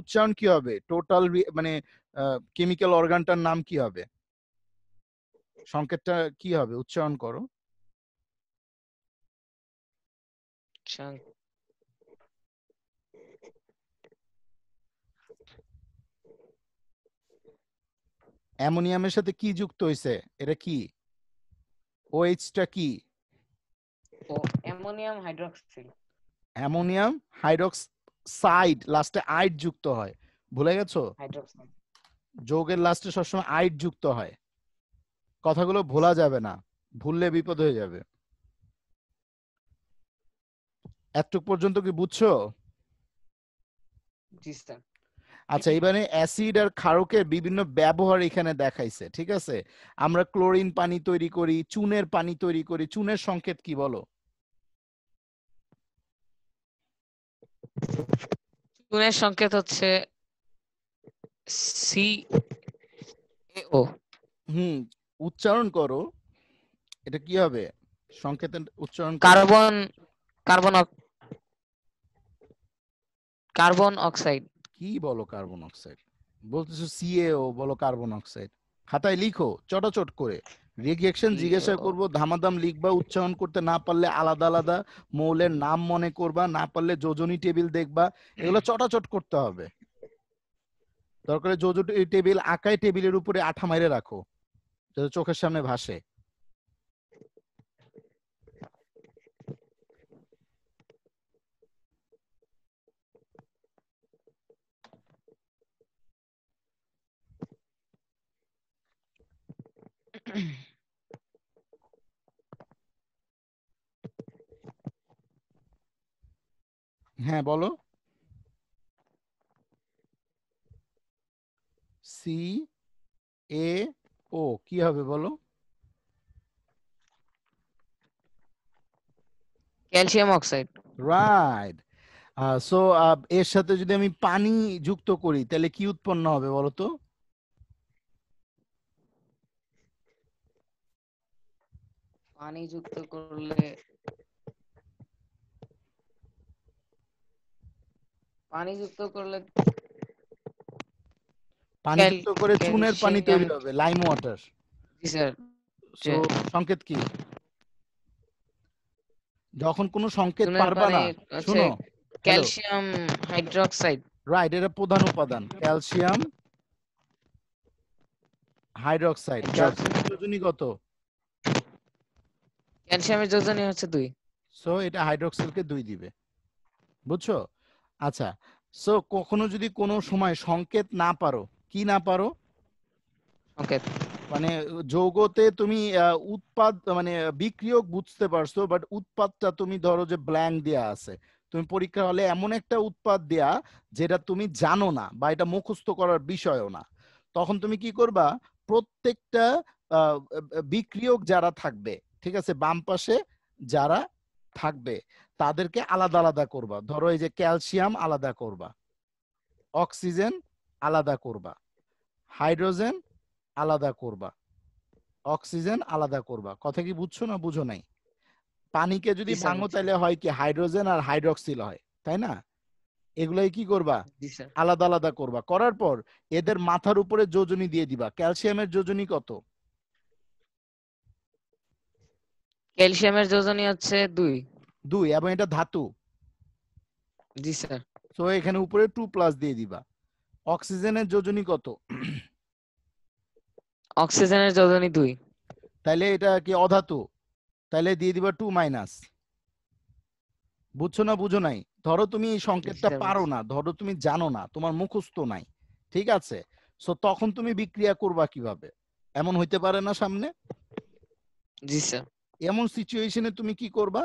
উচ্চারণ কি হবে টোটাল মানে কেমিক্যাল অর্গানটার নাম কি হবে সংকেতটা কি হবে উচ্চারণ করো অ্যামোনিয়ামের সাথে কি যুক্ত হয়েছে এটা কি ওএইচটা কি ammonium hydroxide ammonium hydroxide লাস্টে আইড যুক্ত হয় ভুলে গেছো যোগের লাস্টে সবসময় আইড যুক্ত হয় কথাগুলো ভোলা যাবে না ভুললে বিপদ হয়ে যাবে এতটুক পর্যন্ত কি বুঝছো আচ্ছা এবারে অ্যাসিড আর ক্ষারকের বিভিন্ন ব্যবহার এখানে দেখাইছে ঠিক আছে আমরা ক্লোরিন পানি তৈরি করি চুনের পানি তৈরি করি চুনের সংকেত কি বলো গুণের সংকেত হচ্ছে সি ও হুম উচ্চারণ করো এটা কি হবে সংকেতের উচ্চারণ কার্বন কার্বন কার্বন অক্সাইড কি বলো কার্বন অক্সাইড বলতেছো সিএও বলো কার্বন অক্সাইড খাতায় লিখো চটচট করে রিজেকশন জিজ্ঞাসা করব ধামাদাম লিখবা উচ্চারণ করতে না পারলে আলাদা আলাদা মৌলের নাম মনে করবা না পারলে যোজনী টেবিল দেখবা এগুলো চটাচট করতে হবে দরকারে যোজনী টেবিল আঁকায় টেবিলের উপরে আঠা মাইরে রাখো যাতে চোখের সামনে ভাসে হ্যাঁ বলো সি এ ও কি হবে বলো ক্যালসিয়াম অক্সাইড রাইট সো এর সাথে যদি আমি পানি যুক্ত করি তাহলে কি উৎপন্ন হবে বলো তো পানি যুক্ত করলে পানি যুক্ত করলে পানি যুক্ত করে চুনের পানি তৈরি হবে লাইম ওয়াটার জি স্যার সংকেত কি যখন কোনো সংকেত পারবা না শুনো ক্যালসিয়াম হাইড্রোক্সাইড রাইট এটা প্রধান উপাদান ক্যালসিয়াম হাইড্রোক্সাইড ক্যালসিয়াম কত ক্যালসিয়ামের যোজনী হচ্ছে দুই সো এটা হাইড্রোক্সিলকে দুই দিবে বুঝছো আচ্ছা সো কখনো যদি কোনো সময় সংকেত না পারো কি না পারো সংকেত মানে যৌগতে তুমি উৎপাদ মানে বিক্রিয়ক বুঝতে পারছো বাট উৎপাদটা তুমি ধরো যে ব্ল্যাঙ্ক দেয়া আছে তুমি পরীক্ষা হলে এমন একটা উৎপাদ দেয়া যেটা তুমি জানো না বা এটা মুখস্থ করার বিষয়ও না তখন তুমি কি করবা প্রত্যেকটা বিক্রিয়ক যারা থাকবে ঠিক আছে বাম পাশে যারা থাকবে তাদেরকে আলাদা আলাদা করবা ধরো এই যে ক্যালসিয়াম আলাদা করবা অক্সিজেন আলাদা করবা হাইড্রোজেন আলাদা করবা অক্সিজেন আলাদা করবা কথা কি বুঝছো না বুঝো নাই পানিকে যদি ভাঙো তাহলে হয় কি হাইড্রোজেন আর হাইড্রক্সিল হয় তাই না এগুলাই কি করবা আলাদা আলাদা করবা করার পর এদের মাথার উপরে যোজনী দিয়ে দিবা ক্যালসিয়ামের যোজনী কত ক্যালসিয়ামের যোজনী হচ্ছে দুই দুই এবং এটা ধাতু জি স্যার তো এখানে উপরে টু প্লাস দিয়ে দিবা অক্সিজেনের যোজনী কত অক্সিজেনের যোজনী দুই তাহলে এটা কি অধাতু তাহলে দিয়ে দিবা টু মাইনাস বুঝছো না বুঝো নাই ধরো তুমি এই সংকেতটা পারো না ধরো তুমি জানো না তোমার মুখস্থ নাই ঠিক আছে সো তখন তুমি বিক্রিয়া করবা কিভাবে এমন হইতে পারে না সামনে জি স্যার এমন সিচুয়েশনে তুমি কি করবা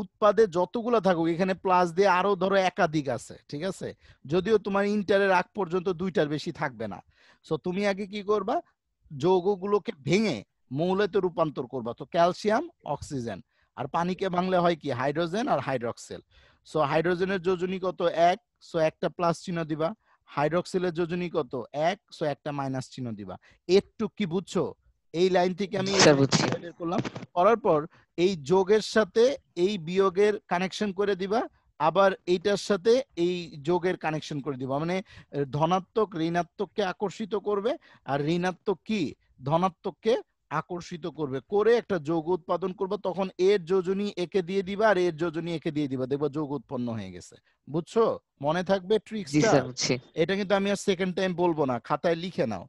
উৎপাদে যতগুলো থাকুক এখানে প্লাস দিয়ে আরো ধরো একাধিক আছে ঠিক আছে যদিও তোমার ইন্টারের আগ পর্যন্ত দুইটার বেশি থাকবে না সো তুমি আগে কি করবা যৌগগুলোকে ভেঙে মৌলেতে রূপান্তর করবা তো ক্যালসিয়াম অক্সিজেন আর পানিকে ভাঙলে হয় কি হাইড্রোজেন আর হাইড্রক্সেল সো হাইড্রোজেনের যোজনী কত এক সো একটা প্লাস চিহ্ন দিবা হাইড্রক্সেলের যোজনী কত এক সো একটা মাইনাস চিহ্ন দিবা একটু কি বুঝছো এই লাইন থেকে আমি আচ্ছা, করলাম করার পর এই যোগের সাথে এই বিয়োগের কানেকশন করে দিবা আবার এইটার সাথে এই যোগের কানেকশন করে দিবা মানে ধনাত্মক ঋণাত্মককে আকর্ষিত করবে আর ঋণাত্মক কি ধনাত্মককে আকর্ষিত করবে করে একটা যোগ উৎপাদন করবে তখন এর যোজনী একে দিয়ে দিবা আর এর যোজনী একে দিয়ে দিবা দেখবা যোগ উৎপন্ন হয়ে গেছে বুঝছো মনে থাকবে ট্রিক্সটা এটা কিন্তু আমি আর সেকেন্ড টাইম বলবো না খাতায় লিখে নাও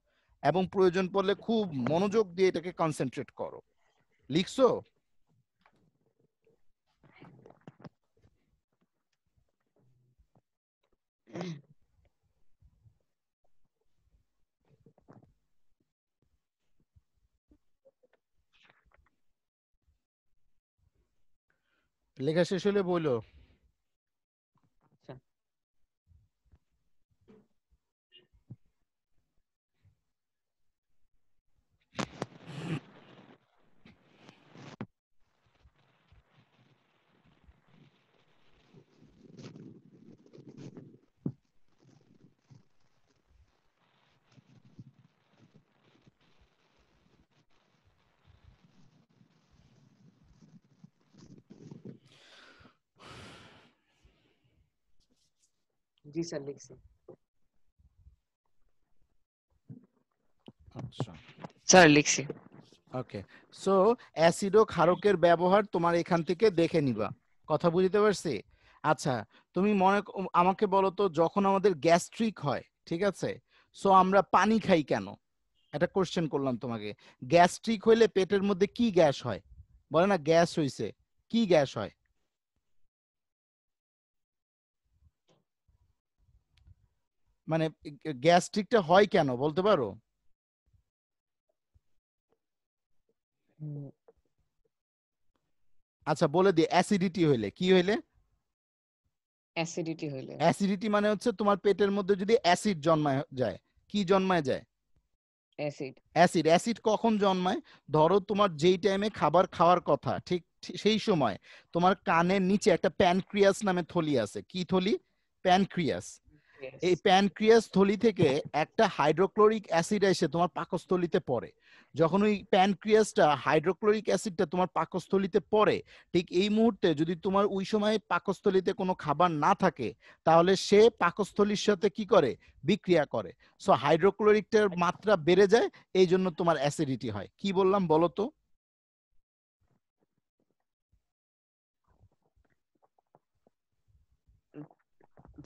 এবং প্রয়োজন পড়লে খুব মনোযোগ দিয়ে এটাকে কনসেন্ট্রেট করো লিখছো লেখা শেষ হলে বলো জি স্যার লিখছি আচ্ছা। স্যার লিখছি ওকে সো অ্যাসিড ও ক্ষারকের ব্যবহার তোমার এখান থেকে দেখে নিবা কথা বুঝতে পারছি আচ্ছা তুমি মনে আমাকে বলো তো যখন আমাদের গ্যাস্ট্রিক হয় ঠিক আছে সো আমরা পানি খাই কেন একটা কোশ্চেন করলাম তোমাকে গ্যাস্ট্রিক হইলে পেটের মধ্যে কি গ্যাস হয় বলে না গ্যাস হইছে কি গ্যাস হয় মানে গ্যাস্ট্রিকটা হয় কেন বলতে পারো আচ্ছা বলে দিই অ্যাসিডিটি হইলে কি হইলে অ্যাসিডিটি হইলে অ্যাসিডিটি মানে হচ্ছে তোমার পেটের মধ্যে যদি অ্যাসিড জন্মায় যায় কি জন্মায় যায় অ্যাসিড অ্যাসিড অ্যাসিড কখন জন্মায় ধরো তোমার যেই টাইমে খাবার খাওয়ার কথা ঠিক সেই সময় তোমার কানের নিচে একটা প্যানক্রিয়াস নামে থলি আছে কি থলি প্যানক্রিয়াস এই প্যানক্রিয়াস থলি থেকে একটা হাইড্রোক্লোরিক অ্যাসিড এসে তোমার পাকস্থলিতে পড়ে যখন ওই প্যানক্রিয়াসটা হাইড্রোক্লোরিক অ্যাসিডটা তোমার পাকস্থলিতে পড়ে ঠিক এই মুহূর্তে যদি তোমার ওই সময় পাকস্থলিতে কোনো খাবার না থাকে তাহলে সে পাকস্থলির সাথে কি করে বিক্রিয়া করে সো হাইড্রোক্লোরিকটার আচ্ছা। মাত্রা বেড়ে যায় এই জন্য তোমার অ্যাসিডিটি হয় কি বললাম বলো তো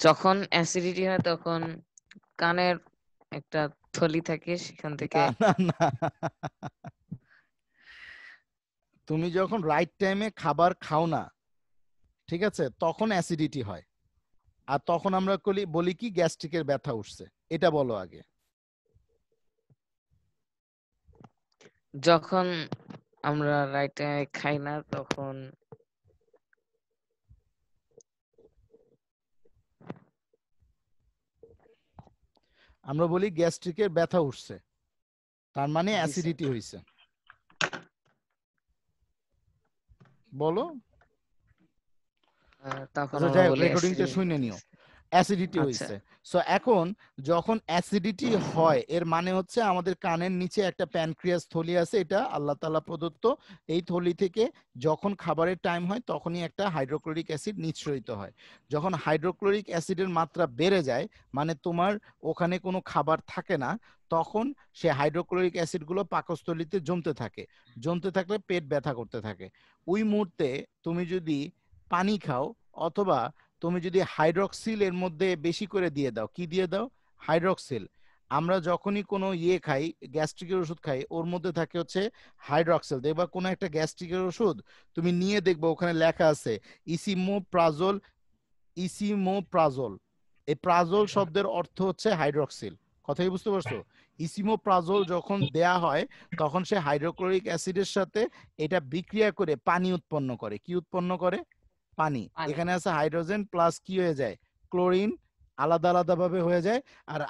যখন অ্যাসিডিটি হয় তখন কানের একটা থলি থাকে সেখান থেকে তুমি যখন রাইট টাইমে খাবার খাও না ঠিক আছে তখন অ্যাসিডিটি হয় আর তখন আমরা বলি কি গ্যাস্ট্রিকের ব্যথা উঠছে এটা বলো আগে যখন আমরা রাইট টাইমে খাই না তখন আমরা বলি গ্যাস্ট্রিকের ব্যথা উঠছে তার মানে অ্যাসিডিটি হয়েছে বলো আচ্ছা, রেকর্ডিংটা শুনে নিও অ্যাসিডিটি আচ্ছা। হয়েছে সো এখন যখন অ্যাসিডিটি হয় এর মানে হচ্ছে আমাদের কানের নিচে একটা প্যানক্রিয়াস থলি আছে এটা আল্লাহ তালা প্রদত্ত এই থলি থেকে যখন খাবারের টাইম হয় তখনই একটা হাইড্রোক্লোরিক অ্যাসিড নিঃসরিত হয় যখন হাইড্রোক্লোরিক অ্যাসিডের মাত্রা বেড়ে যায় মানে তোমার ওখানে কোনো খাবার থাকে না তখন সে হাইড্রোক্লোরিক অ্যাসিডগুলো পাকস্থলিতে জমতে থাকে জমতে থাকলে পেট ব্যথা করতে থাকে ওই মুহূর্তে তুমি যদি পানি খাও অথবা তুমি যদি হাইড্রক্সিল এর মধ্যে বেশি করে দিয়ে দাও কি দিয়ে দাও হাইড্রক্সিল আমরা যখনই কোনো ইয়ে খাই গ্যাস্ট্রিকের ওষুধ খাই ওর মধ্যে থাকে হচ্ছে হাইড্রক্সেল দেখবা কোনো একটা গ্যাস্ট্রিকের ওষুধ তুমি নিয়ে দেখবো ওখানে লেখা আছে ইসিমো প্রাজল ইসিমো প্রাজল এই প্রাজল হ্যাঁ। শব্দের অর্থ হচ্ছে হাইড্রক্সিল কথাই বুঝতে পারছো ইসিমো হ্যাঁ। প্রাজল যখন দেয়া হয় তখন সে হাইড্রোক্লোরিক অ্যাসিডের সাথে এটা বিক্রিয়া করে পানি উৎপন্ন করে কি উৎপন্ন করে পানি এখানে আছে হাইড্রোজেন প্লাস কি হয়ে যায় ক্লোরিন আলাদা আলাদা ভাবে হয়ে যায় আর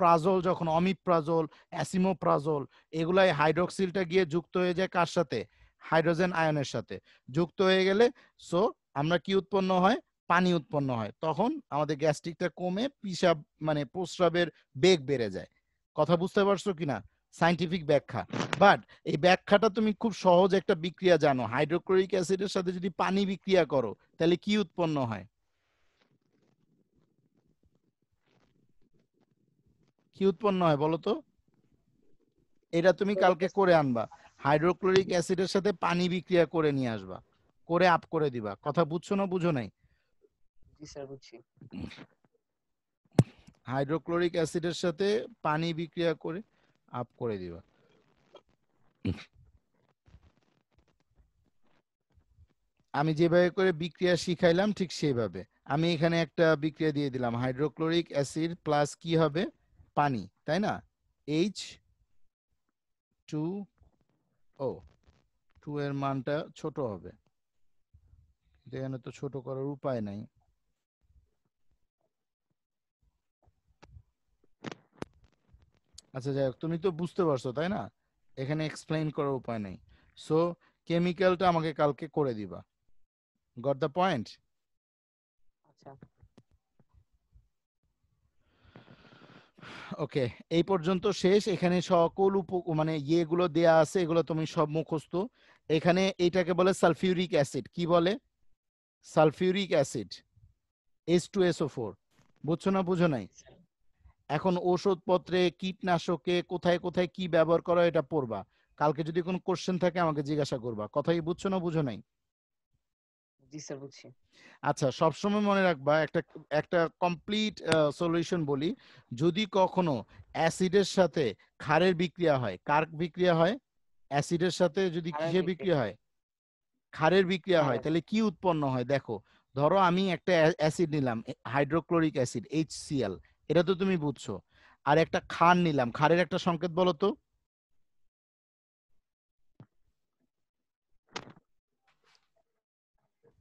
প্রাজল যখন অমিপ্রাজল অ্যাসিমোপ্রাজল এগুলাই হাইড্রোক্সিলটা গিয়ে যুক্ত হয়ে যায় কার সাথে হাইড্রোজেন আয়নের সাথে যুক্ত হয়ে গেলে সো আমরা কি উৎপন্ন হয় পানি উৎপন্ন হয় তখন আমাদের গ্যাস্ট্রিকটা কমে পিসাব মানে প্রস্রাবের বেগ বেড়ে যায় কথা বুঝতে পারছো কিনা সাইন্টিফিক ব্যাখ্যা বাট এই ব্যাখ্যাটা তুমি খুব সহজ একটা বিক্রিয়া জানো হাইড্রোক্লোরিক অ্যাসিডের সাথে যদি পানি বিক্রিয়া করো তাহলে কি উৎপন্ন হয় কি উৎপন্ন হয় বলো তো এটা তুমি কালকে করে আনবা হাইড্রোক্লোরিক অ্যাসিডের সাথে পানি বিক্রিয়া করে নিয়ে আসবা করে আপ করে দিবা কথা বুঝছো না বুঝো নাই হাইড্রোক্লোরিক অ্যাসিডের সাথে পানি বিক্রিয়া করে আপ করে দিবা আমি যেভাবে করে বিক্রিয়া শিখাইলাম ঠিক সেইভাবে আমি এখানে একটা বিক্রিয়া দিয়ে দিলাম হাইড্রোক্লোরিক অ্যাসিড প্লাস কি হবে পানি তাই না এইচ টু ও টু এর মানটা ছোট হবে এখানে তো ছোট করার উপায় নাই আচ্ছা যাই হোক তুমি তো বুঝতে পারছো তাই না এখানে এক্সপ্লেইন করার উপায় নেই সো কেমিক্যালটা আমাকে কালকে করে দিবা গট দ্য পয়েন্ট ওকে এই পর্যন্ত শেষ এখানে সকল উপ মানে ইয়েগুলো দেয়া আছে এগুলো তুমি সব মুখস্থ এখানে এটাকে বলে সালফিউরিক অ্যাসিড কি বলে sulphuric acid S two S O four বুঝছো না বুঝো নাই আচ্ছা। এখন ওষুধপত্রে কীটনাশকে কোথায় কোথায় কি ব্যবহার করা এটা পড়বা কালকে যদি কোনো কোশ্চেন থাকে আমাকে জিজ্ঞাসা করবা কথাই বুঝছো না বুঝো নাই আচ্ছা সবসময় মনে রাখবা একটা একটা কমপ্লিট সলিউশন বলি যদি কখনো অ্যাসিডের সাথে খারের বিক্রিয়া হয় কার বিক্রিয়া হয় অ্যাসিডের সাথে যদি কিসে বিক্রিয়া হয় খারের বিক্রিয়া হয় তাহলে কি উৎপন্ন হয় দেখো ধরো আমি একটা অ্যাসিড নিলাম হাইড্রোক্লোরিক অ্যাসিড HCl এটা তো তুমি বুঝছো আর একটা খান নিলাম খারের একটা সংকেত বলো তো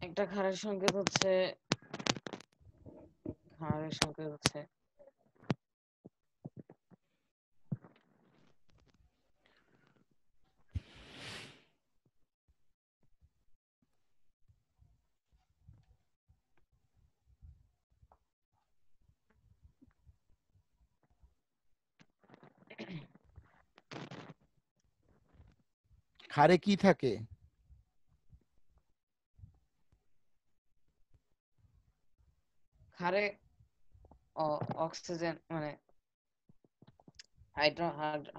একটা খারের সংকেত হচ্ছে খারের সংকেত হচ্ছে হারে কি থাকে হারে অক্সিজেন মানে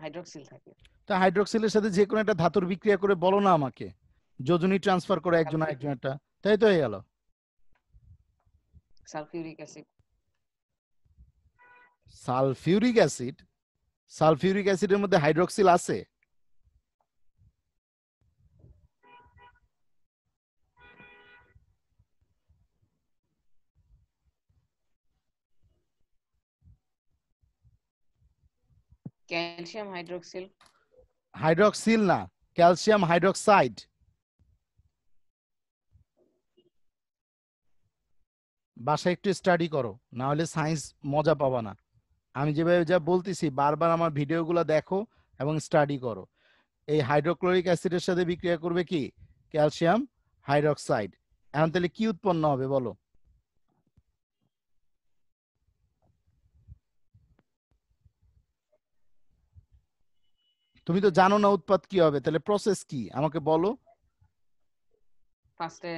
হাইড্রোক্সিল থাকে তা হাইড্রোক্সিলের সাথে যে কোনো একটা ধাতুর বিক্রিয়া করে বলো না আমাকে যোজনী ট্রান্সফার করে একজন আরেকজন একটা তাই তো হয়ে গেল sulphuric acid sulphuric acid sulphuric অ্যাসিডের মধ্যে হাইড্রোক্সিল আছে ক্যালসিয়াম হাইড্রোক্সিল হাইড্রোক্সিল না ক্যালসিয়াম হাইড্রোক্সাইড বাসায় একটু স্টাডি করো না হলে সায়েন্স মজা পাবা না আমি যেভাবে যা বলতেছি বারবার আমার ভিডিওগুলো দেখো এবং স্টাডি করো এই হাইড্রোক্লোরিক অ্যাসিডের সাথে বিক্রিয়া করবে কি ক্যালসিয়াম হাইড্রোক্সাইড এখন তাহলে কি উৎপন্ন হবে বলো তুমি তো জানো না উৎপাদ কি হবে তাহলে প্রসেস কি আমাকে বলো ফার্স্টে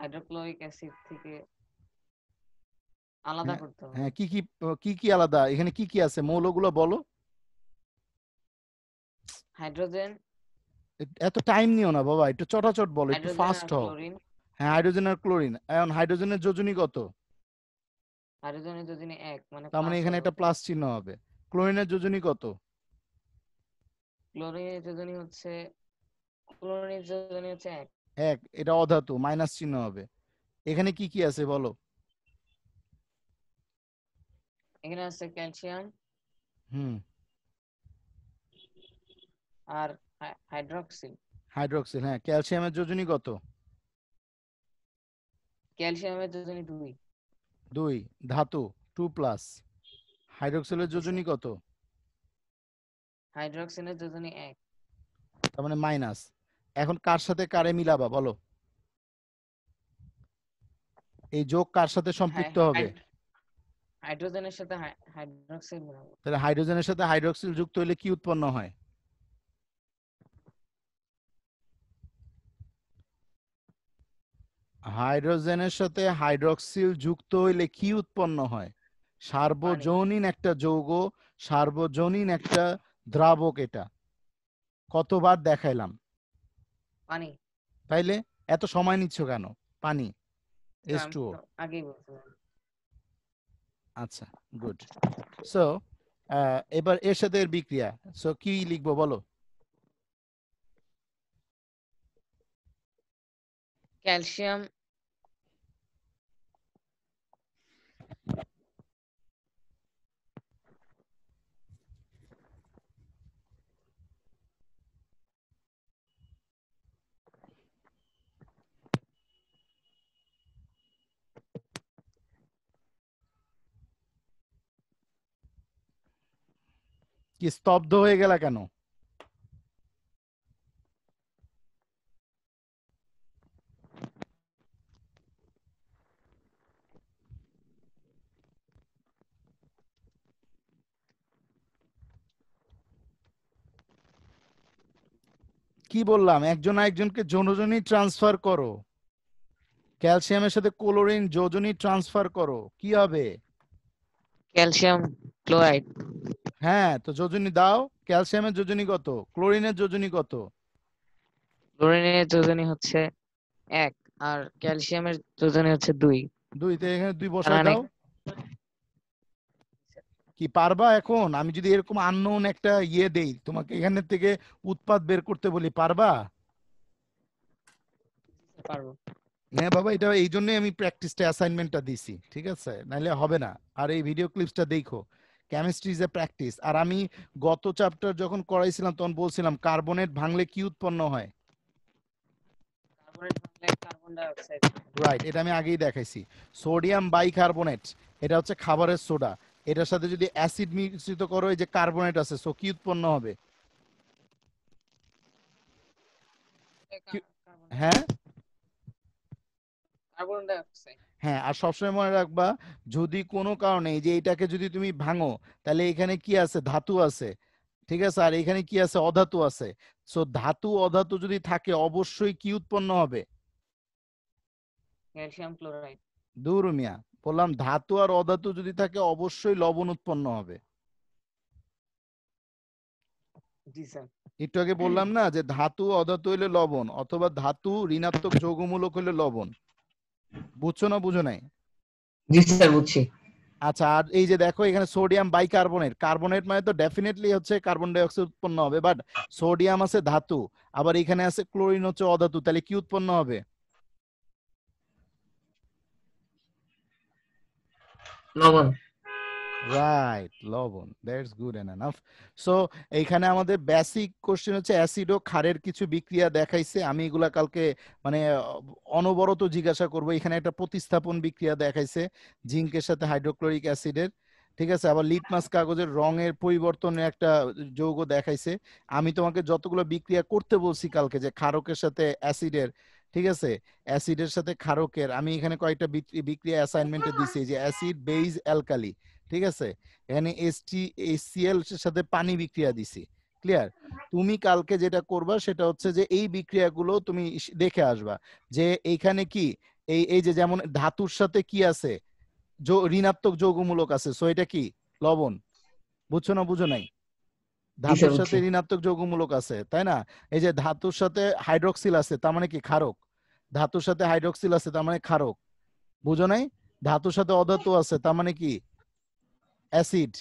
হাইড্রোক্লোরিক অ্যাসিড থেকে আলাদা হ্যাঁ, করতে হবে হ্যাঁ কি কি কি কি আলাদা এখানে কি কি আছে মৌলগুলো বলো হাইড্রোজেন এত টাইম নিও না বাবা একটু চটাচট বলো একটু ফাস্ট হও হ্যাঁ হাইড্রোজেন আর ক্লোরিন এখন হাইড্রোজেনের যোজনী কত আর যোজনী এক মানে তার মানে এখানে একটা প্লাস চিহ্ন হবে ক্লোরিনের যোজনী কত ক্লোরিনের যোজনী হচ্ছে ক্লোরিনের যোজনী হচ্ছে এক এক এটা অধাতু মাইনাস চিহ্ন হবে এখানে কি কি আছে বলো এখানে আছে ক্যালসিয়াম হুম আর হাইড্রক্সিল হাইড্রক্সিল হ্যাঁ ক্যালসিয়ামের যোজনী কত ক্যালসিয়ামের যোজনী দুই দুই ধাতু টু প্লাস হাইড্রোক্সিলের আচ্ছা। যোজনী কত হাইড্রোক্সিলের যোজনী এক তার মানে মাইনাস এখন কার সাথে কারে মিলাবা বলো এই যোগ কার সাথে সম্পৃক্ত হবে হাইড্রোজেনের সাথে হাইড্রোক্সিল তাহলে হাইড্রোজেনের সাথে হাইড্রোক্সিল যুক্ত হলে কি উৎপন্ন হয় হাইড্রোজেনের সাথে হাইড্রক্সিল যুক্ত হইলে কি উৎপন্ন হয় সার্বজনীন একটা যৌগ সার্বজনীন একটা দ্রাবক এটা কতবার দেখাইলাম পানি তাইলে এত সময় নিচ্ছ কেন পানি H2O আগেই আচ্ছা গুড সো এবার এর সাথে এর বিক্রিয়া সো কি লিখবো বলো कैल्शियम स्तब्ध हो गा क्या কি বললাম একজন আরেকজনকে যোজনী ট্রান্সফার করো ক্যালসিয়ামের সাথে ক্লোরিন যোজনী ট্রান্সফার করো কি হবে ক্যালসিয়াম ক্লোরাইড হ্যাঁ তো যোজনী দাও ক্যালসিয়ামের যোজনী কত ক্লোরিনের যোজনী কত ক্লোরিনের যোজনী হচ্ছে এক আর ক্যালসিয়ামের যোজনী হচ্ছে দুই দুই তো এখানে দুই বসাও মানে দাও কি পারবা এখন আমি যদি এরকম আননোন একটা ইয়ে দেই তোমাকে এখানে থেকে উৎপাদ বের করতে বলি পারবা হ্যাঁ বাবা এটা এই জন্যই আমি প্র্যাকটিসটা অ্যাসাইনমেন্টটা দিছি ঠিক আছে নাহলে হবে না আর এই ভিডিও ক্লিপসটা দেখো কেমিস্ট্রি ইজ এ প্র্যাকটিস আর আমি গত চ্যাপ্টার যখন করাইছিলাম তখন বলছিলাম কার্বনেট ভাঙলে কি উৎপন্ন হয় রাইট এটা আমি আগেই দেখাইছি সোডিয়াম বাইকার্বনেট এটা হচ্ছে খাবারের সোডা এটার সাথে যদি অ্যাসিড মিশ্রিত করো এই যে কার্বনেট আছে সো কি উৎপন্ন হবে হ্যাঁ হ্যাঁ আর সবসময় মনে রাখবা যদি কোনো কারণে যে এটাকে যদি তুমি ভাঙো তাহলে এখানে কি আছে ধাতু আছে ঠিক আছে আর এখানে কি আছে অধাতু আছে সো ধাতু অধাতু যদি থাকে অবশ্যই কি উৎপন্ন হবে ক্যালসিয়াম ক্লোরাইড দূর মিয়া বললাম ধাতু আর অধাতু যদি থাকে অবশ্যই লবণ উৎপন্ন হবে একটু আগে বললাম না যে ধাতু অধাতু হইলে লবণ অথবা ধাতু ঋণাত্মক যৌগমূলক হইলে লবণ বুঝছো না বুঝো নাই স্যার বুঝছি আচ্ছা আর এই যে দেখো এখানে সোডিয়াম বাইকার্বনেট কার্বনেট মানে তো ডেফিনেটলি হচ্ছে কার্বন ডাই অক্সাইড উৎপন্ন হবে বাট সোডিয়াম আছে ধাতু আবার এখানে আছে ক্লোরিন হচ্ছে অধাতু তাহলে কি উৎপন্ন হবে লবণ রাইট লবণ that's good and enough so এইখানে আমাদের বেসিক কোশ্চেন হচ্ছে অ্যাসিড ও ক্ষারের কিছু বিক্রিয়া দেখাইছে আমি এগুলা কালকে মানে অনবরত জিজ্ঞাসা করব এখানে একটা প্রতিস্থাপন বিক্রিয়া দেখাইছে জিঙ্কের সাথে হাইড্রোক্লোরিক অ্যাসিডের ঠিক আছে আবার লিটমাস কাগজের রঙের পরিবর্তনের একটা যৌগ দেখাইছে আমি তোমাকে যতগুলো বিক্রিয়া করতে বলছি কালকে যে ক্ষারকের সাথে অ্যাসিডের ঠিক আছে অ্যাসিডের সাথে ক্ষারকের আমি এখানে কয়েকটা বিক্রিয়া অ্যাসাইনমেন্টে দিছি যে অ্যাসিড বেইজ অ্যালকালি ঠিক আছে এখানে এসটি এসিএল এর সাথে পানি বিক্রিয়া দিছি ক্লিয়ার তুমি কালকে যেটা করবা সেটা হচ্ছে যে এই বিক্রিয়াগুলো তুমি দেখে আসবা যে এইখানে কি এই এই যে যেমন ধাতুর সাথে কি আছে ঋণাত্মক যৌগমূলক আছে সো এটা কি লবণ বুঝছো না বুঝো নাই ধাতুর সাথে ঋণাত্মক যৌগমূলক আছে তাই না এই যে ধাতুর সাথে হাইড্রোক্সিল আছে তার মানে কি ক্ষারক ধাতুর সাথে হাইড্রোক্সিল আছে তার মানে ক্ষারক বুঝো নাই ধাতুর সাথে অধাতু আছে তার মানে কি অ্যাসিড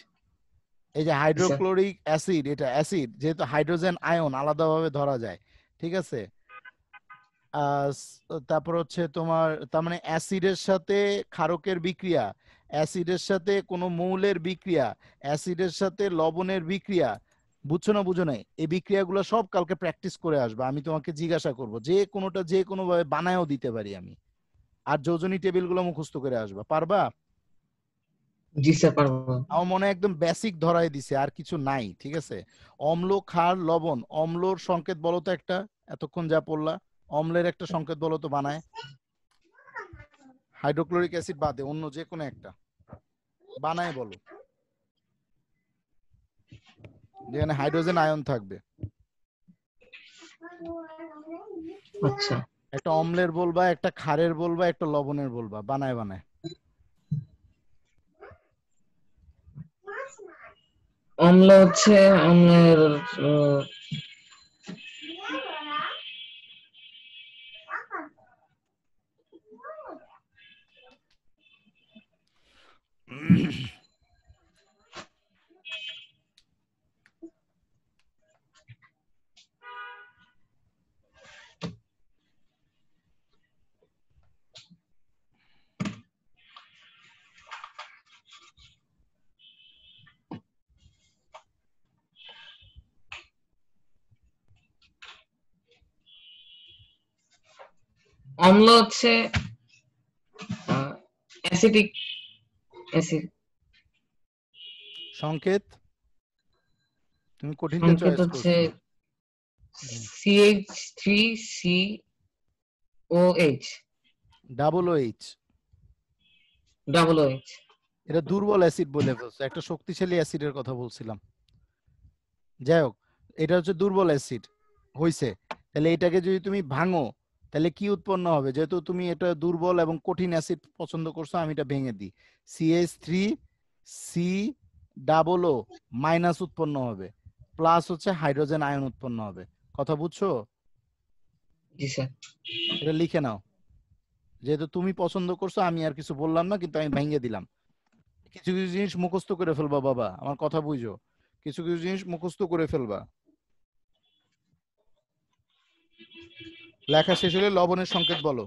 এই যে আচ্ছা। হাইড্রোক্লোরিক অ্যাসিড এটা অ্যাসিড যেহেতু হাইড্রোজেন আয়ন আলাদাভাবে ধরা যায় ঠিক আছে তারপর হচ্ছে তোমার তার মানে অ্যাসিডের সাথে ক্ষারকের বিক্রিয়া অ্যাসিডের সাথে কোনো মৌলের বিক্রিয়া অ্যাসিডের সাথে লবণের বিক্রিয়া বুঝছো না বুঝো নাই এই বিক্রিয়াগুলো সব কালকে প্র্যাকটিস করে আসবে আমি তোমাকে জিজ্ঞাসা করব যে কোনোটা যে কোনো ভাবে বানায়ও দিতে পারি আমি আর টেবিল গুলো মুখস্থ করে আসবা পারবা জি স্যার পারবো আমার মনে একদম বেসিক ধরায় দিছে আর কিছু নাই ঠিক আছে অম্ল ক্ষার লবণ অম্লর সংকেত বলো তো একটা এতক্ষণ যা পড়লা অম্লের একটা সংকেত বলো তো বানায় হাইড্রোক্লোরিক অ্যাসিড বাদে অন্য যে কোনো একটা বানায় বলো যেখানে হাইড্রোজেন আয়ন থাকবে আচ্ছা একটা অম্লের বলবা একটা খারের বলবা একটা লবণের বলবা বানায় বানায় অম্ল হচ্ছে অম্লের Ah, হচ্ছে অ্যাসিটিক অ্যাসিড হচ্ছে CH3COH double OH double OH এটা দুর্বল অ্যাসিড বলে বলছো একটা শক্তিশালী অ্যাসিডের কথা বলছিলাম যাই হোক এটা হচ্ছে দুর্বল অ্যাসিড হইছে তাহলে এটাকে যদি তুমি ভাঙো তাহলে কি উৎপন্ন হবে যেহেতু তুমি এটা দুর্বল এবং কঠিন অ্যাসিড পছন্দ করছো আমি এটা ভেঙে দিই CS three C double O minus উৎপন্ন হবে প্লাস হচ্ছে হাইড্রোজেন আয়ন উৎপন্ন হবে কথা বুঝছো এটা লিখে নাও যেহেতু তুমি পছন্দ করছো আমি আর কিছু বললাম না কিন্তু আমি ভেঙে দিলাম কিছু কিছু জিনিস মুখস্থ করে ফেলবা বাবা আমার কথা বুঝো কিছু কিছু জিনিস মুখস্থ করে ফেলবা লেখা শেষ হলে লবণের সংকেত বলো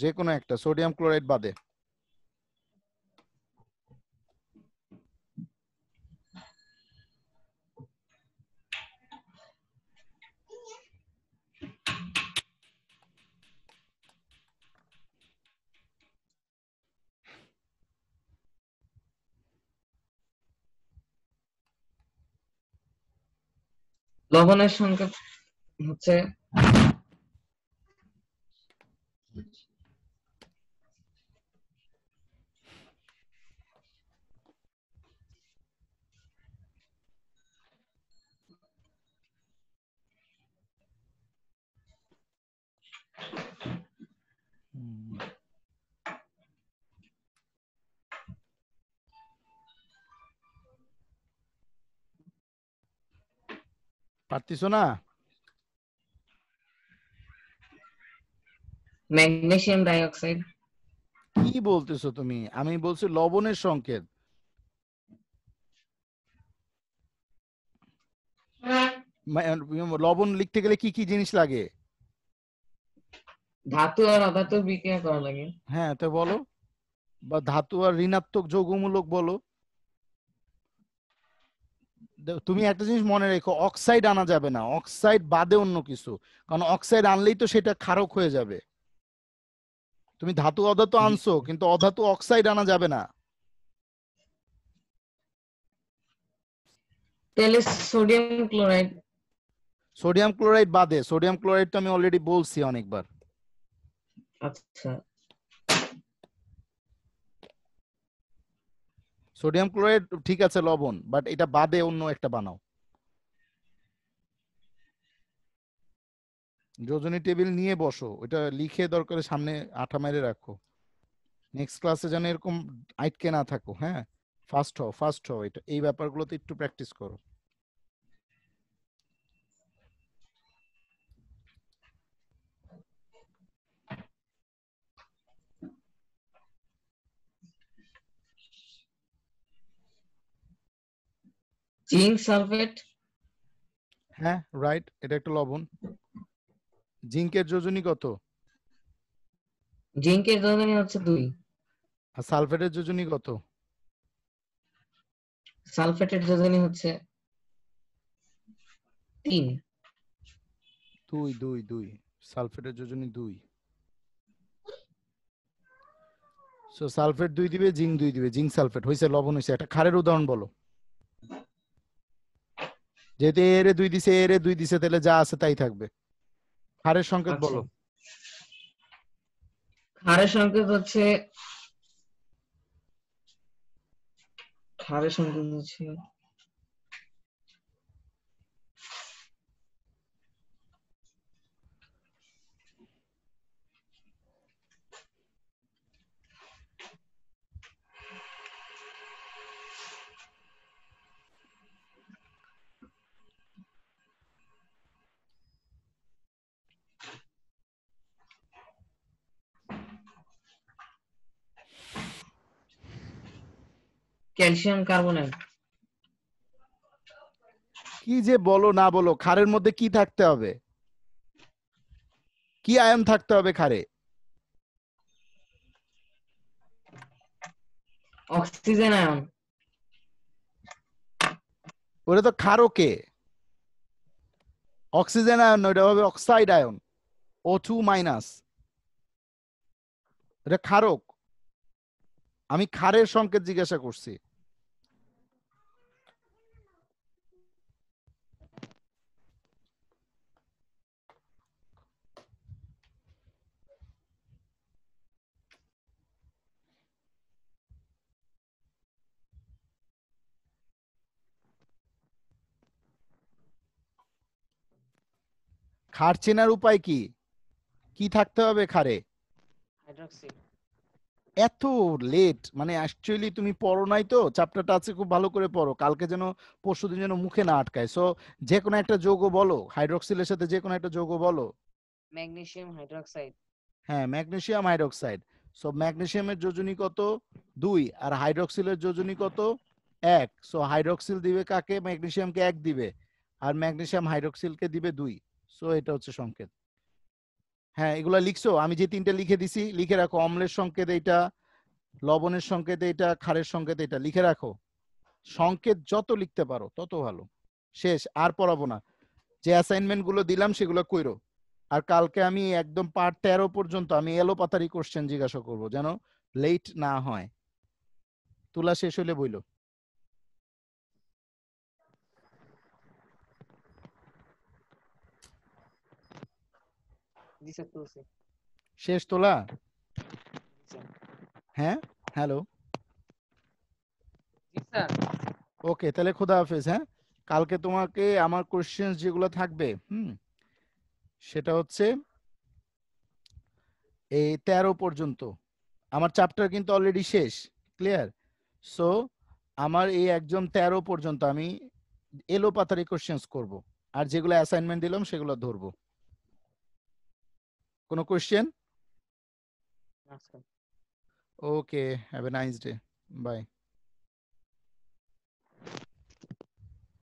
যে কোনো একটা সোডিয়াম ক্লোরাইড বাদে লবণের সংকেত হচ্ছে পারতিস না ম্যাগনেসিয়াম ডাইঅক্সাইড কি বলতেছো তুমি আমি বলছি লবণের সংকেত লবণ লিখতে গেলে কি কি জিনিস লাগে ধাতু আর অধাতু বিক্রিয়া করা লাগে হ্যাঁ তো বলো বা ধাতু আর ঋণাত্মক যৌগমূলক বলো তুমি একটা জিনিস মনে রেখো অক্সাইড আনা যাবে না অক্সাইড বাদে অন্য কিছু কারণ অক্সাইড আনলেই তো সেটা খারক হয়ে যাবে তুমি ধাতু অধাতু আনছো কিন্তু অধাতু অক্সাইড আনা যাবে না তাহলে সোডিয়াম ক্লোরাইড সোডিয়াম ক্লোরাইড বাদে সোডিয়াম ক্লোরাইড তো আমি অলরেডি বলছি অনেকবার আচ্ছা সোডিয়াম ক্লোরাইড ঠিক আছে লবণ বাট এটা বাদে অন্য একটা বানাও যোজনী টেবিল নিয়ে বসো ওটা লিখে দরকারে সামনে আঠা মেরে রাখো নেক্সট ক্লাসে যেন এরকম আইটকে না থাকো হ্যাঁ ফার্স্ট হও ফার্স্ট হও এটা এই ব্যাপারগুলোতে একটু প্র্যাকটিস করো জিঙ্ক সালফেট হ্যাঁ রাইট এটা একটা লবণ জিঙ্কের যোজনী কত জিঙ্কের যোজনী হচ্ছে 2 আর সালফেটের যোজনী কত সালফেটের যোজনী হচ্ছে 3 2 2 2 সালফেটের যোজনী 2 সো সালফেট দুই দিবে জিঙ্ক দুই দিবে জিঙ্ক সালফেট হইছে লবণ হইছে একটা খারের উদাহরণ বলো যেহেতু এ দুই দিছে এ দুই দিছে তাহলে যা আছে তাই থাকবে হারের সংকেত আচ্ছা। বলো হারের সংকেত হচ্ছে হারের সংকেত হচ্ছে ক্যালসিয়াম কার্বনেট কি যে বলো না বলো খারের মধ্যে কি থাকতে হবে কি আয়ন থাকতে হবে খারে অক্সিজেন আয়ন ওটা তো ক্ষারকে অক্সিজেন আয়ন ওটা হবে oxide ion O two minus এটা ক্ষারক আমি খারের সংকেত জিজ্ঞাসা করছি খার চেনার উপায় কি কি থাকতে হবে খারে হাইড্রক্সি এত লেট মানে অ্যাকচুয়ালি তুমি পড়ো নাই তো চ্যাপ্টারটা আছে খুব ভালো করে পড়ো কালকে যেন পরশু দিন যেন মুখে না আটকায় সো যে কোনো একটা যৌগ বলো হাইড্রক্সিলের সাথে যে কোনো একটা যৌগ বলো ম্যাগনেসিয়াম হাইড্রক্সাইড হ্যাঁ ম্যাগনেসিয়াম হাইড্রক্সাইড সো ম্যাগনেসিয়ামের যোজনী কত দুই আর হাইড্রক্সিলের যোজনী কত এক সো হাইড্রক্সিল দিবে কাকে ম্যাগনেসিয়ামকে এক দিবে আর ম্যাগনেসিয়াম হাইড্রক্সিলকে দিবে দুই সো এটা হচ্ছে সংকেত হ্যাঁ এগুলা লিখছো আমি যে তিনটা লিখে দিছি লিখে রাখো অম্লের সংকেত এটা লবণের সংকেত এটা খারের সংকেত এটা লিখে রাখো সংকেত যত লিখতে পারো তত ভালো শেষ আর পড়াবো না যে অ্যাসাইনমেন্ট গুলো দিলাম সেগুলো কইরো আর কালকে আমি একদম পার্ট তেরো পর্যন্ত আমি এলো পাতারি কোশ্চেন জিজ্ঞাসা করবো যেন লেট না হয় তুলা শেষ হলে বইলো জি স্যার শেষ তোলা হ্যাঁ হ্যালো স্যার ওকে তাহলে খোদা হাফেজ হ্যাঁ কালকে তোমাকে আমার কোশ্চেন যেগুলো থাকবে হুম সেটা হচ্ছে এই তেরো পর্যন্ত আমার চ্যাপ্টার কিন্তু অলরেডি শেষ ক্লিয়ার সো আমার এই একজন তেরো পর্যন্ত আমি এলো পাতারি কোশ্চেন্স করব আর যেগুলো অ্যাসাইনমেন্ট দিলাম সেগুলো ধরবো কোনো question okay have a nice day by